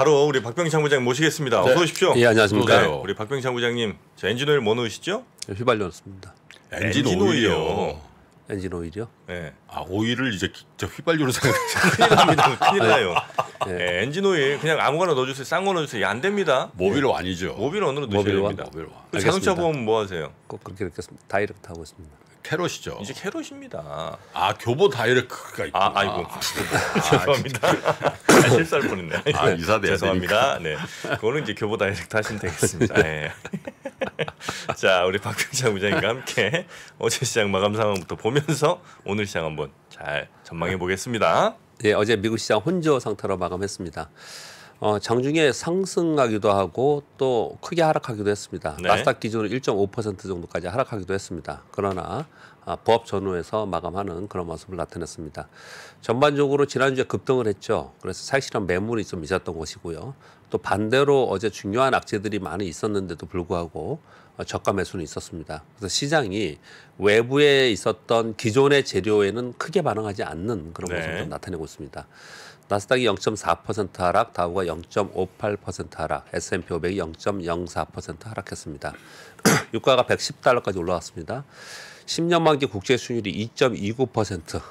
바로 우리 박병창 부장 모시겠습니다. 네. 어서 오십시오. 예, 안녕하십니까. 네, 우리 박병창 부장님, 저 엔진 오일 뭐 넣으시죠? 네, 휘발유였습니다. 엔진, 엔진 오일이요. 엔진 오일이요? 네. 아 오일을 이제 저 휘발유로 생각해니다 큰일 네. 나요. 네. 네, 예, 엔진 오일 그냥 아무거나 넣어주세요. 싼거 넣어주세요. 예, 안 됩니다. 모빌로 아니죠. 모빌로 넣으셔야 모빌 예. 됩니다. 모빌 자동차 보험 뭐 하세요? 꼭 그렇게 넣겠습 다이렉트 하고 있습니다. 캐롯이죠. 이제 캐롯입니다. 아 교보 다이렉트가 있구 아, 아이고 아, 아 죄송합니다. 아, 실수할 뻔했네. 아 이사 돼요 죄송합니다. 네, 그거는 이제 교보 다이렉트 하시면 되겠습니다. 네. 자 우리 박병창 부장님과 함께 어제 시장 마감 상황부터 보면서 오늘 시장 한번 잘 전망해 보겠습니다. 예, 네, 어제 미국 시장 혼조 상태로 마감했습니다. 어, 장중에 상승하기도 하고 또 크게 하락하기도 했습니다. 네. 나스닥 기준으로 1.5% 정도까지 하락하기도 했습니다. 그러나 아, 법 전후에서 마감하는 그런 모습을 나타냈습니다. 전반적으로 지난주에 급등을 했죠. 그래서 사실은 매물이 좀 있었던 것이고요. 또 반대로 어제 중요한 악재들이 많이 있었는데도 불구하고 어, 저가 매수는 있었습니다. 그래서 시장이 외부에 있었던 기존의 재료에는 크게 반응하지 않는 그런 네. 모습을 네. 나타내고 있습니다. 나스닥이 0.4% 하락, 다우가 0.58% 하락, S&P 500이 0.04% 하락했습니다. 유가가 110달러까지 올라왔습니다. 10년 만기 국제 수율이 2.29%,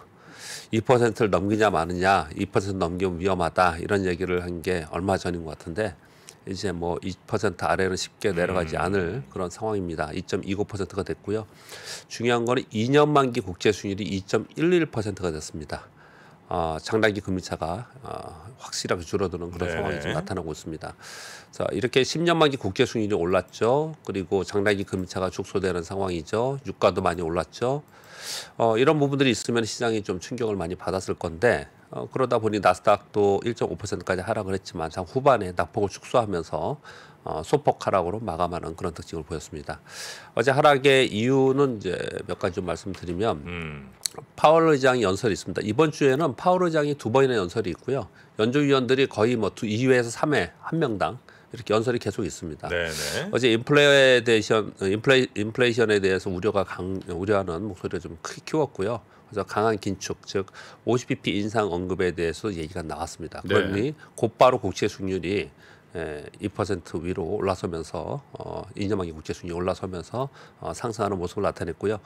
2%를 넘기냐 마느냐, 2% 넘기면 위험하다 이런 얘기를 한 게 얼마 전인 것 같은데 이제 뭐 2% 아래로 쉽게 내려가지 음. 않을 그런 상황입니다. 2.29%가 됐고요. 중요한 거는 2년 만기 국제 수율이 2.11%가 됐습니다. 어, 장단기 금리차가 어, 확실하게 줄어드는 그런 네. 상황이 지금 나타나고 있습니다. 자, 이렇게 10년 만기 국제 수익이 올랐죠. 그리고 장단기 금리차가 축소되는 상황이죠. 유가도 많이 올랐죠. 어, 이런 부분들이 있으면 시장이 좀 충격을 많이 받았을 건데 어, 그러다 보니 나스닥도 1.5%까지 하락을 했지만 장 후반에 낙폭을 축소하면서 어, 소폭 하락으로 마감하는 그런 특징을 보였습니다. 어제 하락의 이유는 이제 몇 가지 좀 말씀드리면 음. 파월 의장 연설이 있습니다. 이번 주에는 파월 의장이 두 번이나 연설이 있고요. 연주위원들이 거의 뭐 2회에서 3회 한 명당 이렇게 연설이 계속 있습니다. 네네. 네. 어제 인플레이션 인플레, 인플레이션에 대해서 우려가 강 우려하는 목소리가 좀 크게 키웠고요. 그래서 강한 긴축 즉 50bp 인상 언급에 대해서 얘기가 나왔습니다. 그러니 네. 곧바로 국채 수익률이 2% 예, 위로 올라서면서 어, 2년 만기 국제 수익률 올라서면서 어, 상승하는 모습을 나타냈고요.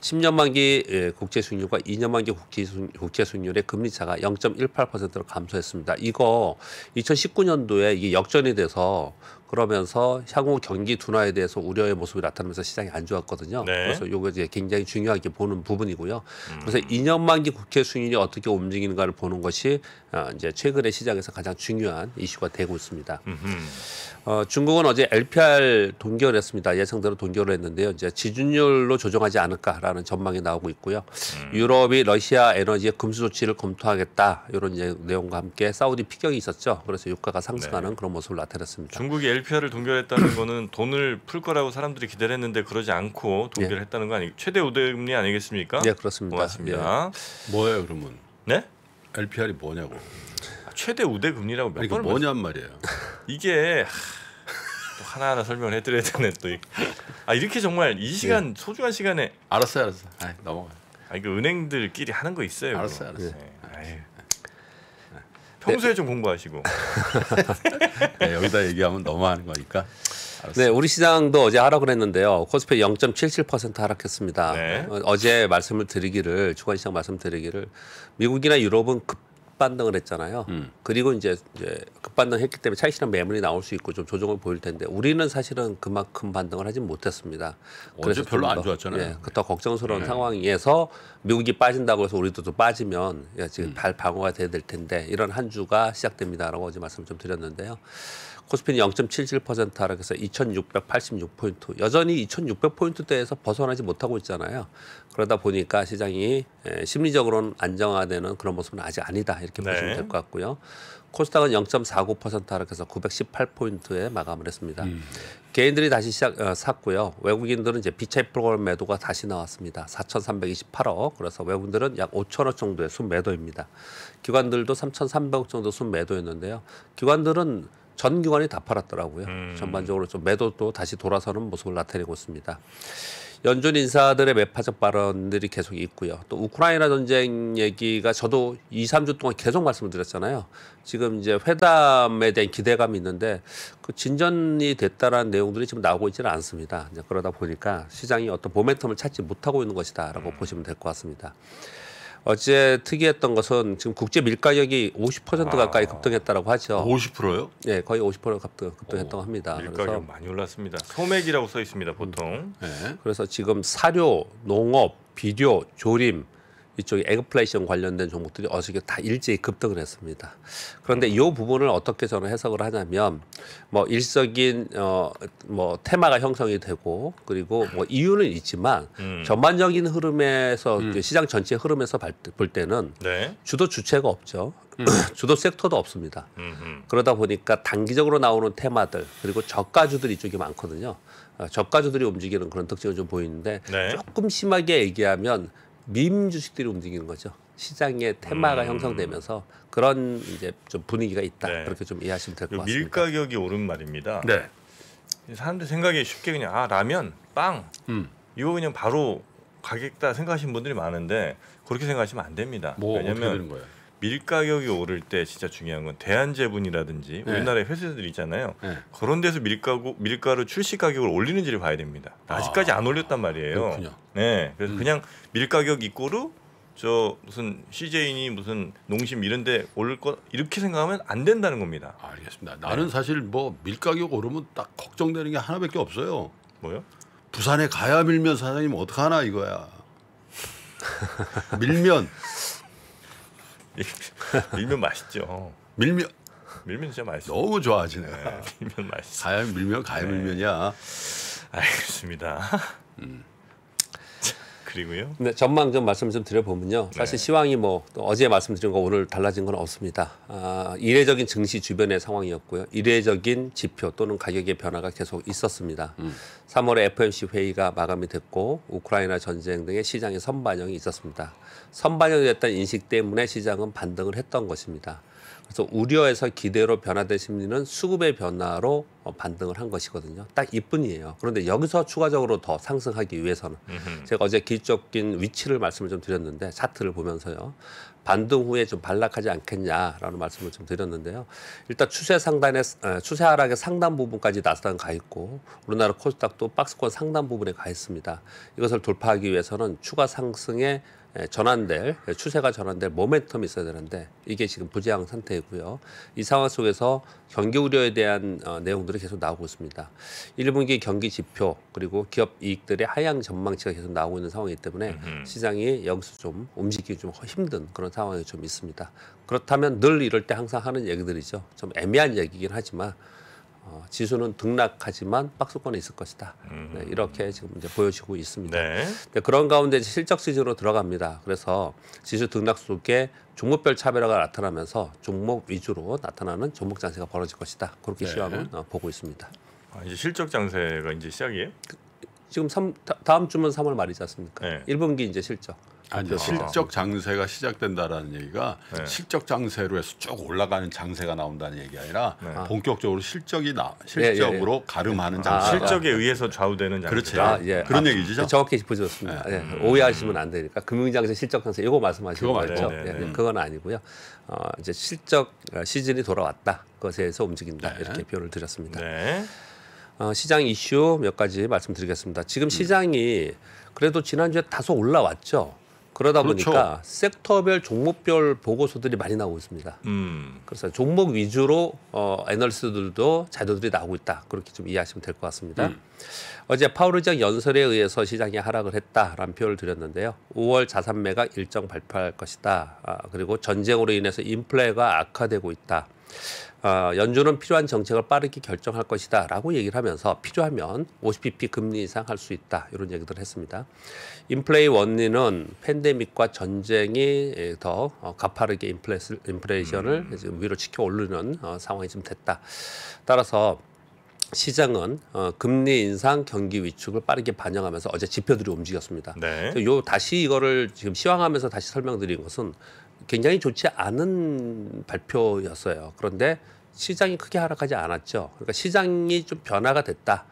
10년 만기 예, 국제 수익률과 2년 만기 국제, 수익, 국제 수익률의 금리 차가 0.18%로 감소했습니다. 이거 2019년도에 이게 역전이 돼서 그러면서 향후 경기 둔화에 대해서 우려의 모습이 나타나면서 시장이 안 좋았거든요. 네. 그래서 요거 이제 굉장히 중요하게 보는 부분이고요. 음. 그래서 2년 만기 국회 승인이 어떻게 움직이는가를 보는 것이 어, 이제 최근의 시장에서 가장 중요한 이슈가 되고 있습니다. 어, 중국은 어제 LPR 동결을 했습니다. 예상대로 동결을 했는데요. 이제 지준율로 조정하지 않을까라는 전망이 나오고 있고요. 음. 유럽이 러시아 에너지의 금수 조치를 검토하겠다 이런 이제 내용과 함께 사우디 피격이 있었죠. 그래서 유가가 상승하는 네. 그런 모습을 나타냈습니다. 중국이 LPR을 동결했다는 거는 돈을 풀 거라고 사람들이 기대를 했는데 그러지 않고 동결했다는 예. 거 아니 최대 우대금리 아니겠습니까? 네 그렇습니다. 고맙습니다. 예. 뭐예요 그러면? 네? LPR이 뭐냐고? 아, 최대 우대금리라고 몇 번을 뭐냔 말이에요. 이게 또 하나하나 설명을 해드려야 되네 또. 아 이렇게 정말 이 시간 네. 소중한 시간에. 알았어요, 알았어. 아 넘어가. 아 이거 은행들끼리 하는 거 있어요. 알았어요, 알았어요. 네. 평소에 네. 좀 공부하시고. 네, 여기다 얘기하면 너무하는 거니까. 알았습니다. 네, 우리 시장도 어제 하락을 했는데요. 코스피 0.77% 하락했습니다. 네. 어, 어제 말씀을 드리기를 주간 시장 말씀드리기를 미국이나 유럽은 급 급반등을 했잖아요. 음. 그리고 이제, 이제 급반등했기 때문에 차익실현 매물이 나올 수 있고 좀 조정을 보일 텐데 우리는 사실은 그만큼 반등을 하진 못했습니다. 그래서 별로 더, 안 좋았잖아요. 예, 그 더 걱정스러운 네. 상황에서 미국이 빠진다고 해서 우리도 또 빠지면 예, 지금 음. 발 방어가 돼야 될 텐데 이런 한 주가 시작됩니다라고 어제 말씀 좀 드렸는데요. 코스피는 0.77% 하락해서 2,686포인트. 여전히 2,600포인트대에서 벗어나지 못하고 있잖아요. 그러다 보니까 시장이 심리적으로는 안정화되는 그런 모습은 아직 아니다. 이렇게 네. 보시면 될 것 같고요. 코스닥은 0.49% 하락해서 918포인트에 마감을 했습니다. 음. 개인들이 다시 시작 어, 샀고요. 외국인들은 이제 비차입 프로그램 매도가 다시 나왔습니다. 4,328억. 그래서 외국인들은 약 5천억 정도의 순매도입니다. 기관들도 3,300억 정도 순매도였는데요. 기관들은 전 기관이 다 팔았더라고요. 음. 전반적으로 좀 매도도 다시 돌아서는 모습을 나타내고 있습니다. 연준 인사들의 매파적 발언들이 계속 있고요. 또 우크라이나 전쟁 얘기가 저도 2, 3주 동안 계속 말씀을 드렸잖아요. 지금 이제 회담에 대한 기대감이 있는데 그 진전이 됐다라는 내용들이 지금 나오고 있지는 않습니다. 이제 그러다 보니까 시장이 어떤 모멘텀을 찾지 못하고 있는 것이다라고 음. 보시면 될 것 같습니다. 어제 특이했던 것은 지금 국제 밀가격이 50% 아. 가까이 급등했다라고 하죠. 50%요? 네, 거의 50% 급등, 급등했다고 합니다. 밀가격 많이 올랐습니다. 소맥이라고 써 있습니다, 보통. 음. 네. 그래서 지금 사료, 농업, 비료, 조림 이쪽에 에그플레이션 관련된 종목들이 어저께 다 일제히 급등을 했습니다. 그런데 이 부분을 어떻게 저는 해석을 하냐면 뭐 일석인 어뭐 테마가 형성이 되고 그리고 뭐 이유는 있지만 음. 전반적인 흐름에서 음. 그 시장 전체 흐름에서 볼 때는 네. 주도 주체가 없죠. 음. 주도 섹터도 없습니다. 음흠. 그러다 보니까 단기적으로 나오는 테마들 그리고 저가주들이 이쪽이 많거든요. 어, 저가주들이 움직이는 그런 특징을 좀 보이는데 네. 조금 심하게 얘기하면 민 주식들이 움직이는 거죠. 시장의 테마가 음. 형성되면서 그런 이제 좀 분위기가 있다. 네. 그렇게 좀 이해하시면 될 것 같습니다. 밀 가격이 오른 말입니다. 네. 사람들 생각에 쉽게 그냥 아 라면, 빵 음. 이거 그냥 바로 가격다 생각하시는 분들이 많은데 그렇게 생각하시면 안 됩니다. 뭐, 왜냐면 밀가격이 오를 때 진짜 중요한 건 대한제분이라든지 네. 우리나라의 회사들 있잖아요. 네. 그런 데서 밀가구, 밀가루 출시 가격을 올리는지를 봐야 됩니다. 아직까지 아, 안 올렸단 말이에요. 그렇군요. 네, 그래서 음. 그냥 밀가격 이꼬르 저 무슨 CJ니 무슨 농심 이런데 오를 거 이렇게 생각하면 안 된다는 겁니다. 알겠습니다. 나는 네. 사실 뭐 밀가격 오르면 딱 걱정되는 게 하나밖에 없어요. 뭐요? 부산에 가야 밀면 사장님 어떡하나 이거야. 밀면 밀면 맛있죠. 어. 밀면 밀면 진짜 맛있어. 너무 좋아하지 내가. 네, 밀면 맛있어. 가야 밀면 가야 네. 밀면이야. 알겠습니다. 음. 그리고요. 네, 전망 좀 말씀 좀 드려보면요. 사실 네. 시황이 뭐 어제 말씀드린 거 오늘 달라진 건 없습니다. 아, 이례적인 증시 주변의 상황이었고요. 이례적인 지표 또는 가격의 변화가 계속 있었습니다. 음. 3월에 FOMC 회의가 마감이 됐고 우크라이나 전쟁 등의 시장의 선반영이 있었습니다. 선반영이 됐던 인식 때문에 시장은 반등을 했던 것입니다. 그래서 우려에서 기대로 변화된 심리는 수급의 변화로 어, 반등을 한 것이거든요. 딱 이뿐이에요. 그런데 여기서 추가적으로 더 상승하기 위해서는 음흠. 제가 어제 기적인 위치를 말씀을 좀 드렸는데 차트를 보면서요. 반등 후에 좀 반락하지 않겠냐라는 말씀을 좀 드렸는데요. 일단 추세 상단의 어, 추세 하락의 상단 부분까지 나스닥 가 있고 우리나라 코스닥도 박스권 상단 부분에 가 있습니다. 이것을 돌파하기 위해서는 추가 상승에 예, 전환될 예, 추세가 전환될 모멘텀이 있어야 되는데 이게 지금 부재한 상태이고요. 이 상황 속에서 경기 우려에 대한 어, 내용들이 계속 나오고 있습니다. 1분기 경기 지표 그리고 기업 이익들의 하향 전망치가 계속 나오고 있는 상황이기 때문에 음흠. 시장이 여기서 좀 움직이기 좀 힘든 그런 상황이 좀 있습니다. 그렇다면 늘 이럴 때 항상 하는 얘기들이죠. 좀 애매한 얘기긴 하지만 어, 지수는 등락하지만 박스권에 있을 것이다. 음. 네, 이렇게 지금 이제 보여지고 있습니다. 네. 네, 그런 가운데 실적 시즌으로 들어갑니다. 그래서 지수 등락 속에 종목별 차별화가 나타나면서 종목 위주로 나타나는 종목 장세가 벌어질 것이다. 그렇게 네. 시황은 어, 보고 있습니다. 아, 이제 실적 장세가 이제 시작이에요? 그, 지금 3, 다음 주면 3월 말이지 않습니까? 네. 1분기 이제 실적. 아니요. 실적 네. 장세가 시작된다라는 얘기가 네. 실적 장세로 해서 쭉 올라가는 장세가 나온다는 얘기 아니라 네. 아. 본격적으로 실적이 나 예, 실적으로 예, 예, 예. 가름하는 아, 장세. 아, 아, 실적에 의해서 좌우되는 장세. 그렇죠. 아, 예. 그런 아, 얘기죠. 정확히 짚어주셨습니다. 네. 예. 음. 오해하시면 안 되니까 금융장세 실적 장세 이거 말씀하시는 거죠. 네, 네, 네. 그건 아니고요. 어, 이제 실적 시즌이 돌아왔다. 그것에 의해서 움직인다. 네. 이렇게 표현을 드렸습니다. 어, 시장 이슈 몇 가지 말씀드리겠습니다. 지금 음. 시장이 그래도 지난주에 다소 올라왔죠. 그러다 그렇죠. 보니까 섹터별 종목별 보고서들이 많이 나오고 있습니다. 음. 그래서 종목 위주로 어, 애널리스트들도 자료들이 나오고 있다. 그렇게 좀 이해하시면 될 것 같습니다. 음. 어제 파월 의장 연설에 의해서 시장이 하락을 했다라는 표현을 드렸는데요. 5월 자산 매각 일정 발표할 것이다. 아, 그리고 전쟁으로 인해서 인플레가 악화되고 있다. 어, 연준은 필요한 정책을 빠르게 결정할 것이다 라고 얘기를 하면서 필요하면 50bp 금리 이상할 수 있다 이런 얘기들을 했습니다. 인플레이 원리는 팬데믹과 전쟁이 예, 더 어, 가파르게 인플레스, 인플레이션을 음. 지금 위로 치켜 오르는 어, 상황이 좀 됐다. 따라서 시장은 어, 금리 인상 경기 위축을 빠르게 반영하면서 어제 지표들이 움직였습니다. 네. 요 다시 이거를 지금 시황하면서 다시 설명드린 것은 굉장히 좋지 않은 발표였어요. 그런데 시장이 크게 하락하지 않았죠. 그러니까 시장이 좀 변화가 됐다.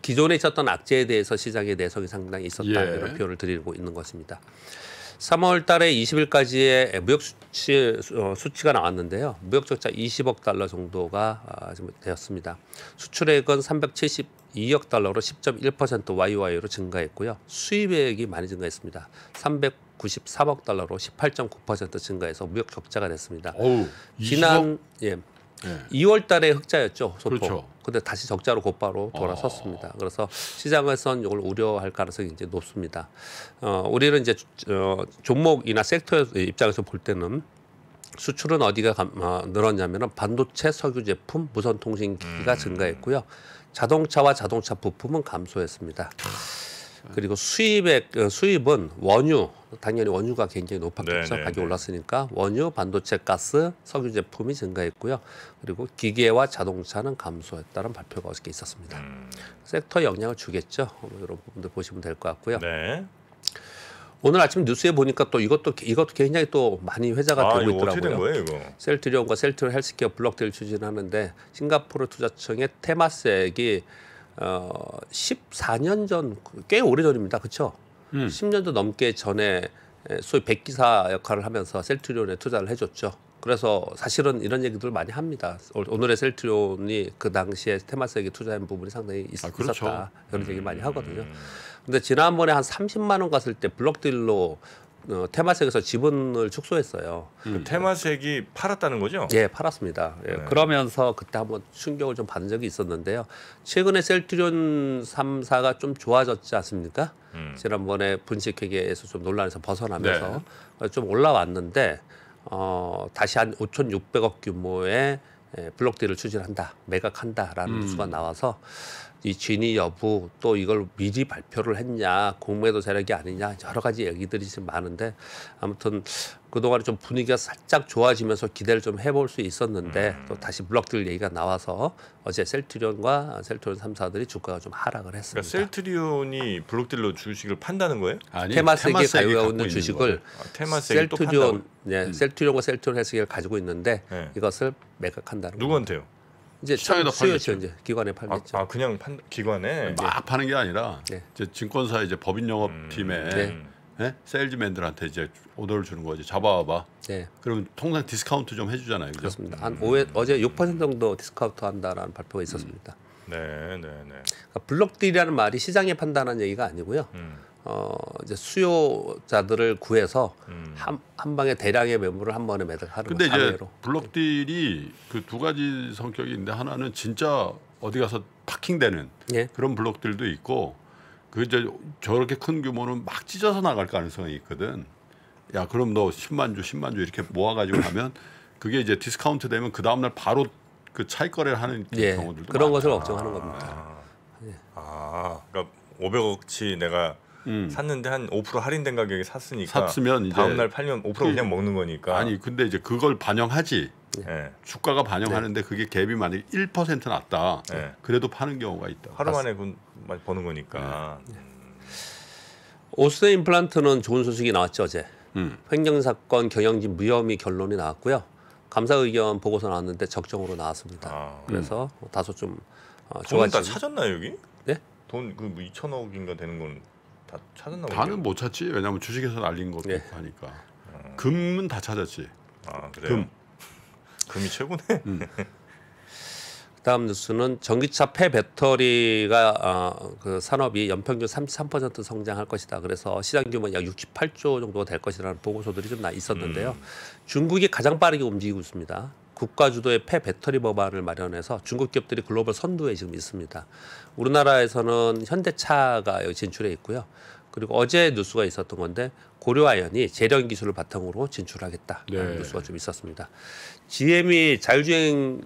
기존에 있었던 악재에 대해서 시장에 내성이 상당히 있었다 예. 이런 표현을 드리고 있는 것입니다. 3월 달에 20일까지의 무역 수치, 어, 수치가 나왔는데요. 무역 적자 20억 달러 정도가 아, 되었습니다. 수출액은 372억 달러로 10.1% YY로 증가했고요. 수입액이 많이 증가했습니다. 300 93억 달러로 18.9% 증가해서 무역 적자가 됐습니다. 어우, 지난 예. 네. 예. 2월 달에 흑자였죠. 소폭. 그렇죠. 근데 다시 적자로 곧바로 아. 돌아섰습니다. 어. 그래서 시장에선 이걸 우려할 가능성이 이제 높습니다. 어, 우리는 이제 어, 종목이나 섹터 입장에서 볼 때는 수출은 어디가 감, 어, 늘었냐면은 반도체, 석유 제품, 무선 통신 기기가 음. 증가했고요. 자동차와 자동차 부품은 감소했습니다. 그리고 수입액 어, 수입은 원유, 당연히 원유가 굉장히 높았겠죠. 네네. 네, 네. 가격이 올랐으니까 원유, 반도체, 가스, 석유 제품이 증가했고요. 그리고 기계와 자동차는 감소했다는 발표가 어저께 있었습니다. 음. 섹터에 영향을 주겠죠. 이런 부분들 보시면 될 것 같고요. 네. 오늘 아침 뉴스에 보니까 또 이것도 이것도 굉장히 또 많이 회자가 아, 되고 있더라고요. 거예요, 셀트리온과 셀트리온 헬스케어 블록들을 추진하는데 싱가포르 투자청의 테마스액이 어 14년 전 꽤 오래전입니다. 그렇죠? 음. 10년도 넘게 전에 소위 백기사 역할을 하면서 셀트리온에 투자를 해줬죠. 그래서 사실은 이런 얘기들 을 많이 합니다. 오늘의 셀트리온이 그 당시에 테마스에게 투자한 부분이 상당히 있, 아, 그렇죠. 있었다. 그런 얘기 많이 음. 하거든요. 그런데 지난번에 한 30만 원 갔을 때 블록딜로 어, 테마색에서 지분을 축소했어요. 음. 테마색이 팔았다는 거죠? 예, 팔았습니다. 예, 네. 그러면서 그때 한번 충격을 좀 받은 적이 있었는데요. 최근에 셀트리온 3사가 좀 좋아졌지 않습니까? 음. 지난번에 분식회계에서 좀 논란에서 벗어나면서 네. 좀 올라왔는데 어, 다시 한 5,600억 규모의 예, 블록딜을 추진한다, 매각한다라는 음. 수가 나와서 이 진위 여부 또 이걸 미리 발표를 했냐 공매도 세력이 아니냐 여러 가지 얘기들이 지금 많은데 아무튼 그동안 좀 분위기가 살짝 좋아지면서 기대를 좀 해볼 수 있었는데 음. 또 다시 블록들 얘기가 나와서 어제 셀트리온과 셀트리온 삼사들이 주가가 좀 하락을 했습니다. 그러니까 셀트리온이 블록들로 주식을 판다는 거예요? 아니, 테마세계 가유가 오는 주식을 아, 셀트리온, 네, 셀트리온과 셀트리온 해석을 가지고 있는데 네. 이것을 매각한다는 누구한테요? 이제 시장에다 수요죠 이제 기관에 팔렸죠 아, 아 그냥 판, 기관에 네. 예. 막 파는 게 아니라 네. 이제 증권사 이제 법인 영업팀에 음, 네. 네? 세일즈맨들한테 이제 오더를 주는 거지. 잡아와봐. 네. 그럼 통상 디스카운트 좀 해주잖아요. 그죠? 그렇습니다. 한 오해, 어제 6% 정도 디스카운트 한다라는 발표가 있었습니다. 음. 네, 네, 네. 그러니까 블록딜이라는 말이 시장의 판단한 얘기가 아니고요. 음. 어 이제 수요자들을 구해서 음. 한, 한 방에 대량의 매물을 한 번에 매각하는 근데 이제 단위로. 블록딜이 그 두 가지 성격이 있는데 하나는 진짜 어디 가서 파킹되는 예. 그런 블록들도 있고 그 이제 저렇게 큰 규모는 막 찢어서 나갈 가능성이 있거든. 야 그럼 너 10만 주, 10만 주 이렇게 모아가지고 하면 그게 이제 디스카운트 되면 그 다음날 바로 그 차익 거래를 하는 예. 경우들도 그런 많다. 것을 걱정하는 겁니다. 아, 예. 아 그러니까 500억치 내가 음. 샀는데 한 5% 할인된 가격에 샀으니까 샀으면 이제 다음 날 팔면 5% 그냥 예. 먹는 거니까. 아니 근데 이제 그걸 반영하지. 네. 주가가 반영하는데 네. 그게 갭이 만약 에1% 났다. 네. 그래도 파는 경우가 있다. 하루 만에 그 버는 거니까. 음. 오스테 임플란트는 좋은 소식이 나왔죠 어제. 음. 횡령 사건 경영진 무혐의 결론이 나왔고요. 감사 의견 보고서 나왔는데 적정으로 나왔습니다. 아, 음. 그래서 음. 다소 좀 어, 돈은 다 찾았나요 여기? 네? 돈그 2천억인가 뭐 되는 건다 찾았나 보죠. 다는 못 찾지. 왜냐하면 주식에서 날린 것도 네. 하니까. 음. 금은 다 찾았지. 아, 금. 금이 최고네. 음. 다음 뉴스는 전기차 폐 배터리가 어, 그 산업이 연평균 33% 성장할 것이다. 그래서 시장 규모가 약 68조 정도가 될 것이라는 보고서들이 좀 나 있었는데요. 음. 중국이 가장 빠르게 움직이고 있습니다. 국가 주도의 폐 배터리 법안을 마련해서 중국 기업들이 글로벌 선두에 지금 있습니다. 우리나라에서는 현대차가 진출해 있고요. 그리고 어제 뉴스가 있었던 건데 고려아연이 재련 기술을 바탕으로 진출하겠다는 네. 뉴스가 좀 있었습니다. GM이 자율주행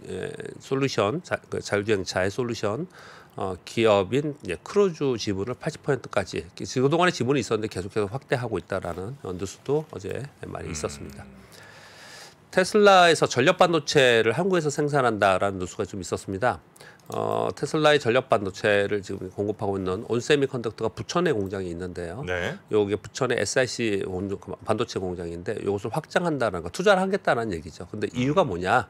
솔루션, 자율주행 그 차의 솔루션 어, 기업인 예, 크루즈 지분을 80%까지 그동안에 지분이 있었는데 계속해서 확대하고 있다라는 어, 뉴스도 어제 많이 음. 있었습니다. 음. 테슬라에서 전력 반도체를 한국에서 생산한다라는 뉴스가 좀 있었습니다. 어, 테슬라의 전력 반도체를 지금 공급하고 있는 온세미컨덕터가 부천에 공장이 있는데요. 네. 요게 부천의 SIC 그 반도체 공장인데 요것을 확장한다는 거, 투자를 하겠다는 얘기죠. 근데 이유가 뭐냐?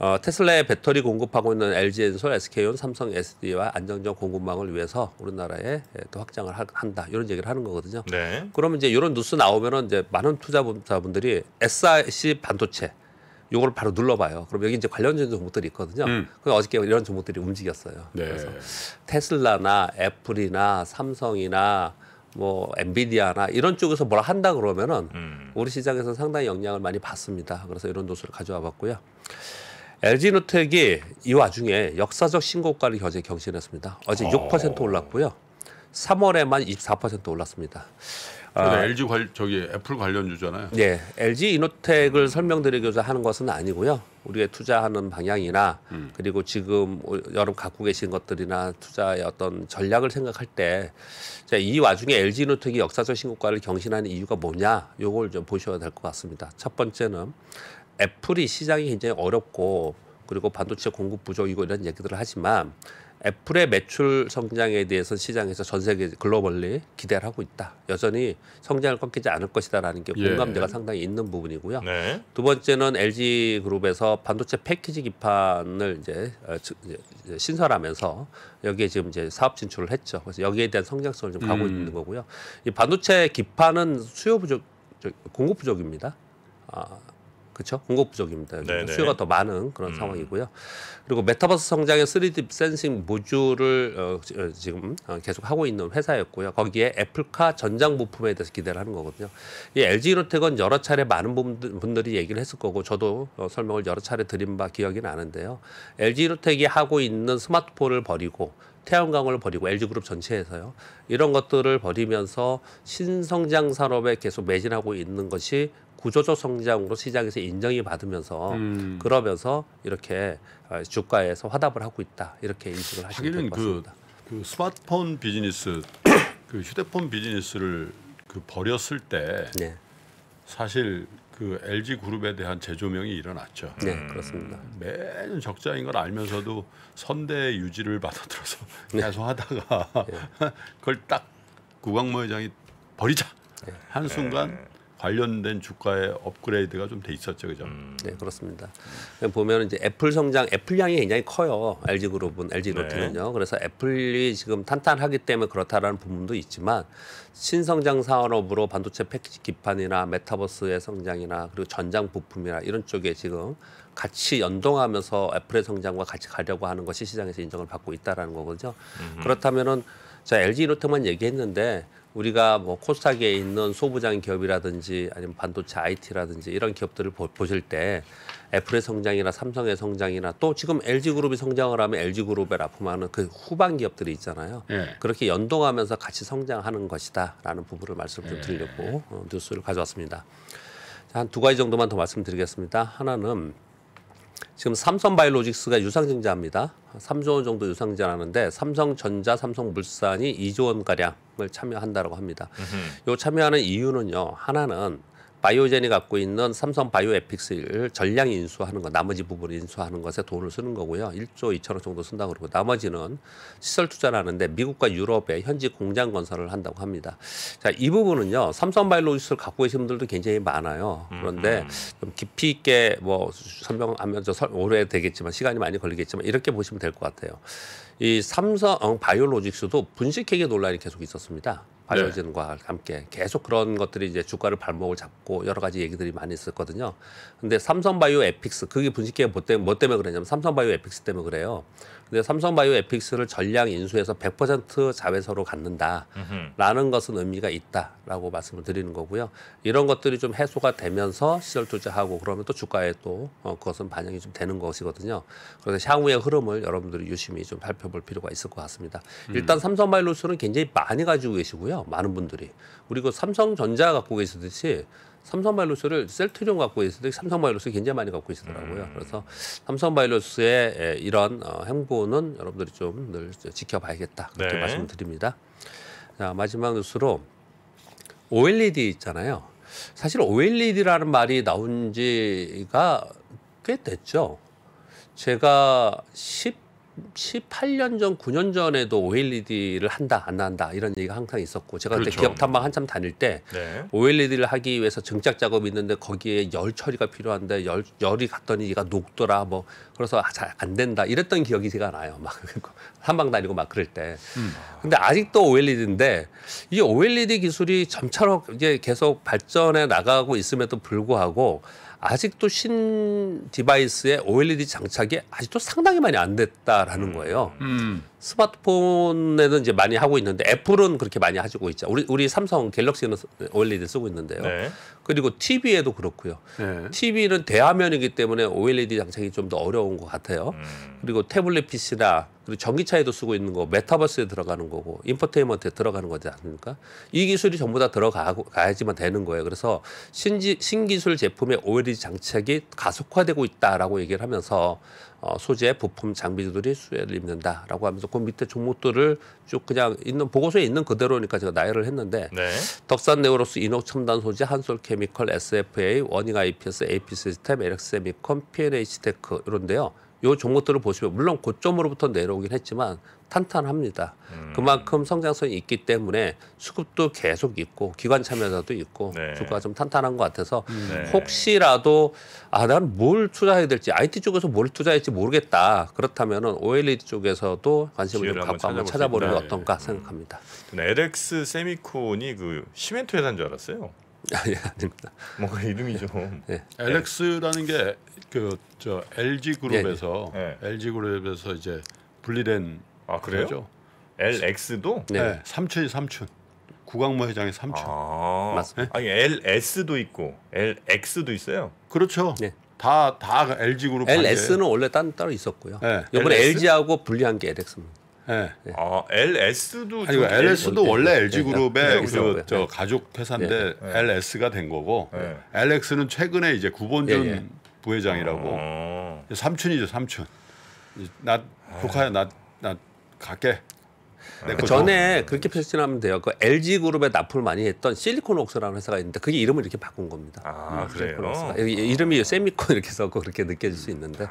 어, 테슬라의 배터리 공급하고 있는 LG 엔솔, SK온, 삼성 SD와 안정적 공급망을 위해서 우리나라에 또 확장을 하, 한다 이런 얘기를 하는 거거든요. 네. 그러면 이제 이런 뉴스 나오면은 이제 많은 투자자분들이 SIC 반도체 요걸 바로 눌러봐요. 그럼 여기 이제 관련된 종목들이 있거든요. 음. 그 어저께 이런 종목들이 움직였어요. 네. 그래서 테슬라나 애플이나 삼성이나 뭐 엔비디아나 이런 쪽에서 뭘 한다 그러면은 음. 우리 시장에서 상당히 영향을 많이 받습니다. 그래서 이런 노수를 가져와 봤고요. LG노텍이 이 와중에 역사적 신고가를 현재 경신했습니다. 어제 6% 어. 올랐고요. 3월에만 24% 올랐습니다. 아, LG 관, 저기 애플 관련 주잖아요. 네, LG 이노텍을 설명드리고자 하는 것은 아니고요. 우리의 투자하는 방향이나 음. 그리고 지금 여러분 갖고 계신 것들이나 투자의 어떤 전략을 생각할 때 이 와중에 LG 이노텍이 역사적 신고가를 경신하는 이유가 뭐냐? 요걸 좀 보셔야 될 것 같습니다. 첫 번째는 애플이 시장이 굉장히 어렵고 그리고 반도체 공급 부족이고 이런 얘기들을 하지만 애플의 매출 성장에 대해서 시장에서 전 세계 글로벌리 기대를 하고 있다. 여전히 성장을 꺾이지 않을 것이다라는 게 예. 공감대가 예. 상당히 있는 부분이고요. 네. 두 번째는 LG 그룹에서 반도체 패키지 기판을 어, 이제 신설하면서 여기에 지금 이제 사업 진출을 했죠. 그래서 여기에 대한 성장성을 좀 가고 음. 있는 거고요. 이 반도체 기판은 수요 부족 공급 부족입니다. 아, 그렇죠? 공급 부족입니다. 수요가 더 많은 그런 음. 상황이고요. 그리고 메타버스 성장의 3D 센싱 모듈을 어, 어 지금 어, 계속 하고 있는 회사였고요. 거기에 애플카 전장 부품에 대해서 기대를 하는 거거든요. 이 LG 이노텍은 여러 차례 많은 분들이 얘기를 했을 거고 저도 어, 설명을 여러 차례 드린 바 기억이 나는데요. LG 이노텍이 하고 있는 스마트폰을 버리고 태양광을 버리고 LG그룹 전체에서요. 이런 것들을 버리면서 신성장 산업에 계속 매진하고 있는 것이 구조적 성장으로 시장에서 인정이 받으면서 음. 그러면서 이렇게 어, 주가에서 화답을 하고 있다 이렇게 인식을 하시면 될것같니다 그, 그 스마트폰 비즈니스, 그 휴대폰 비즈니스를 그 버렸을 때 네. 사실 그 LG 그룹에 대한 재조명이 일어났죠. 네, 그렇습니다. 음, 매년 적자인 걸 알면서도 선대 유지를 받아들어서 네. 계속 하다가 네. 그걸 딱 구광모 회장이 버리자 네. 한 순간 네. 관련된 주가의 업그레이드가 좀 돼 있었죠, 그죠? 음. 네, 그렇습니다. 보면 이제 애플 성장, 애플량이 굉장히 커요. LG 그룹은 LG 노트는요 네. 그래서 애플이 지금 탄탄하기 때문에 그렇다라는 부분도 있지만 신성장 산업으로 반도체 패키지 기판이나 메타버스의 성장이나 그리고 전장 부품이나 이런 쪽에 지금 같이 연동하면서 애플의 성장과 같이 가려고 하는 것이 시장에서 인정을 받고 있다라는 거거든요. 음. 그렇다면은 자 LG 노트만 얘기했는데 우리가 뭐 코스닥에 있는 소부장 기업이라든지 아니면 반도체 IT라든지 이런 기업들을 보, 보실 때 애플의 성장이나 삼성의 성장이나 또 지금 LG그룹이 성장을 하면 LG그룹에 납품하는 그 후반 기업들이 있잖아요. 네. 그렇게 연동하면서 같이 성장하는 것이다라는 부분을 말씀을 좀 예. 드리려고 네. 뉴스를 가져왔습니다. 한 두 가지 정도만 더 말씀드리겠습니다. 하나는 지금 삼성 바이오로직스가 유상증자입니다. 3조 원 정도 유상증자하는데 삼성전자, 삼성물산이 2조 원 가량을 참여한다고 합니다. 요 참여하는 이유는요. 하나는 바이오젠이 갖고 있는 삼성 바이오 에픽스를 전량 인수하는 것, 나머지 부분 을 인수하는 것에 돈을 쓰는 거고요. 1조 2천억 정도 쓴다고 그러고 나머지는 시설 투자를 하는데 미국과 유럽에 현지 공장 건설을 한다고 합니다. 자, 이 부분은요. 삼성 바이오로지스를 갖고 계신 분들도 굉장히 많아요. 그런데 음, 음. 좀 깊이 있게 뭐 설명하면서 오래 되겠지만 시간이 많이 걸리겠지만 이렇게 보시면 될 것 같아요. 이 삼성 어, 바이오로직스도 분식회계 논란이 계속 있었습니다. 바이오젠과 네. 함께 계속 그런 것들이 이제 주가를 발목을 잡고 여러 가지 얘기들이 많이 있었거든요. 근데 삼성바이오 에픽스 그게 분식회계 뭐에뭐 때문에 그러냐면 삼성바이오 에픽스 때문에 그래요. 근데 삼성바이오 에픽스를 전량 인수해서 100% 자회사로 갖는다라는 것은 의미가 있다라고 말씀을 드리는 거고요. 이런 것들이 좀 해소가 되면서 시절 투자하고 그러면 또 주가에 또 어, 그것은 반영이 좀 되는 것이거든요. 그래서 향후의 흐름을 여러분들이 유심히 좀 살펴볼 필요가 있을 것 같습니다. 음. 일단 삼성바이오스는 굉장히 많이 가지고 계시고요. 많은 분들이. 그리고 삼성전자 갖고 계시듯이 삼성 바이러스를 셀트리온 갖고 있어데 삼성 바이오스 굉장히 많이 갖고 있더라고요. 음. 그래서 삼성 바이오스의 이런 어, 행보는 여러분들이 좀 늘 지켜봐야겠다 그렇게 네. 말씀드립니다. 자 마지막 뉴스로 OLED 있잖아요. 사실 OLED라는 말이 나온 지가 꽤 됐죠. 제가 10 18년 전, 9년 전에도 OLED를 한다, 안 한다 이런 얘기가 항상 있었고 제가 그때 그렇 기업 탐방 한참 다닐 때 네. OLED를 하기 위해서 정작 작업이 있는데 거기에 열 처리가 필요한데 열, 열이 갔더니 얘가 녹더라 뭐 그래서 아, 잘안 된다 이랬던 기억이 제가 나요. 막 한방 다니고 막 그럴 때. 음. 근데 아직도 OLED인데 이 OLED 기술이 점차로 이제 계속 발전해 나가고 있음에도 불구하고 아직도 신 디바이스에 OLED 장착이 아직도 상당히 많이 안 됐다라는 거예요. 음. 스마트폰에는 이제 많이 하고 있는데 애플은 그렇게 많이 하고 있죠. 우리 우리 삼성 갤럭시는 OLED 쓰고 있는데요. 네. 그리고 TV에도 그렇고요. 네. TV는 대화면이기 때문에 OLED 장착이 좀 더 어려운 것 같아요. 음. 그리고 태블릿 PC나 그리고 전기차에도 쓰고 있는 거 메타버스에 들어가는 거고 인포테인먼트에 들어가는 거지 않습니까? 이 기술이 전부 다 들어가고 가야지만 되는 거예요. 그래서 신지, 신기술 제품의 OLED 장착이 가속화되고 있다라고 얘기를 하면서 어, 소재, 부품, 장비들이 수혜를 입는다라고 하면서 그 밑에 종목들을 쭉 그냥 있는 보고서에 있는 그대로니까 제가 나열을 했는데 네. 덕산 네오로스, 인옥 첨단 소재, 한솔 케미컬, SFA, 워닝 IPS, AP 시스템, LX세미컴, PNH 테크 이런데요. 요 종목들을 보시면 물론 고점으로부터 내려오긴 했지만 탄탄합니다. 음. 그만큼 성장성이 있기 때문에 수급도 계속 있고 기관 참여자도 있고 네. 주가가 좀 탄탄한 것 같아서 음. 네. 혹시라도 아난뭘 투자해야 될지 IT 쪽에서 뭘 투자할지 모르겠다. 그렇다면 OLED 쪽에서도 관심을 좀 갖고 한번 찾아보는 게 네. 어떤가 음. 생각합니다. LX 세미콘이 그 시멘트 회사인 줄 알았어요. 아, 예, 아닙니다. 뭔가 이름이 좀. 예. 네. LX라는 게 그 저 LG 그룹에서 예, LG 예. 예. 그룹에서 이제 분리된 아 그래요? 그렇죠. LX도? 네. 네. 삼촌이 삼촌. 구광모 회장의 삼촌. 아, 맞습니다. 아니 LS도 있고 LX도 있어요. 그렇죠. 네. 다, 다 LG 그룹. LS는 반대 원래 딴, 따로 있었고요. 네. 이번에 LS? LG하고 분리한 게 LX입니다. 네. 네. 아, LS도 아니 LS도 원래 LG 그룹의 네, 네 저, 저 가족 회사인데 LS가 된 거고 LX는 최근에 이제 구본준 예, 예. 부회장이라고 아. 삼촌이죠 삼촌. 나 국화야 아. 나나 갈게. 그 전에 그렇게 표시하면 돼요. 그 LG 그룹에 납품을 많이 했던 실리콘 옥스라는 회사가 있는데 그게 이름을 이렇게 바꾼 겁니다. 아 음, 그래요? 옥스 이름이 아. 세미콘 이렇게 써서 그렇게 느껴질 수 있는데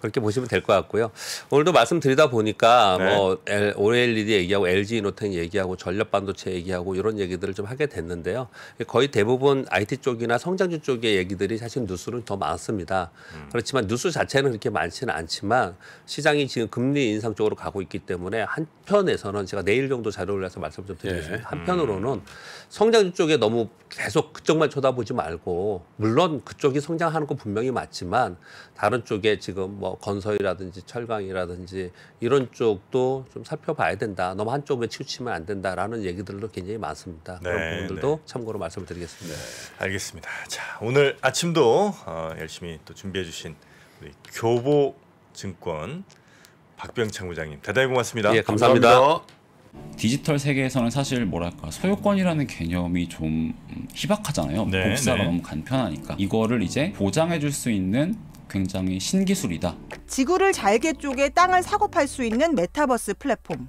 그렇게 보시면 될 것 같고요. 오늘도 말씀드리다 보니까 네. 뭐 OLED 얘기하고 LG 이노텍 얘기하고 전력 반도체 얘기하고 이런 얘기들을 좀 하게 됐는데요. 거의 대부분 IT 쪽이나 성장주 쪽의 얘기들이 사실 뉴스는 더 많습니다. 음. 그렇지만 뉴스 자체는 그렇게 많지는 않지만 시장이 지금 금리 인상 쪽으로 가고 있기 때문에 한편에서 대해서는 제가 내일 정도 자료를 해서 말씀을 좀 드리겠습니다. 예. 한편으로는 음. 성장 쪽에 너무 계속 그쪽만 쳐다보지 말고 물론 그쪽이 성장하는 건 분명히 맞지만 다른 쪽에 지금 뭐 건설이라든지 철강이라든지 이런 쪽도 좀 살펴봐야 된다. 너무 한쪽에 치우치면 안 된다라는 얘기들도 굉장히 많습니다. 네, 그런 부분들도 네. 참고로 말씀을 드리겠습니다. 네, 알겠습니다. 자, 오늘 아침도 어, 열심히 또 준비해 주신 우리 교보 증권 박병창 부장님 대단히 고맙습니다. 예, 감사합니다. 감사합니다. 디지털 세계에서는 사실 뭐랄까 소유권이라는 개념이 좀 희박하잖아요. 네, 복사가 네. 너무 간편하니까 이거를 이제 보장해줄 수 있는 굉장히 신기술이다. 지구를 잘게 쪼개 땅을 사고 팔 수 있는 메타버스 플랫폼.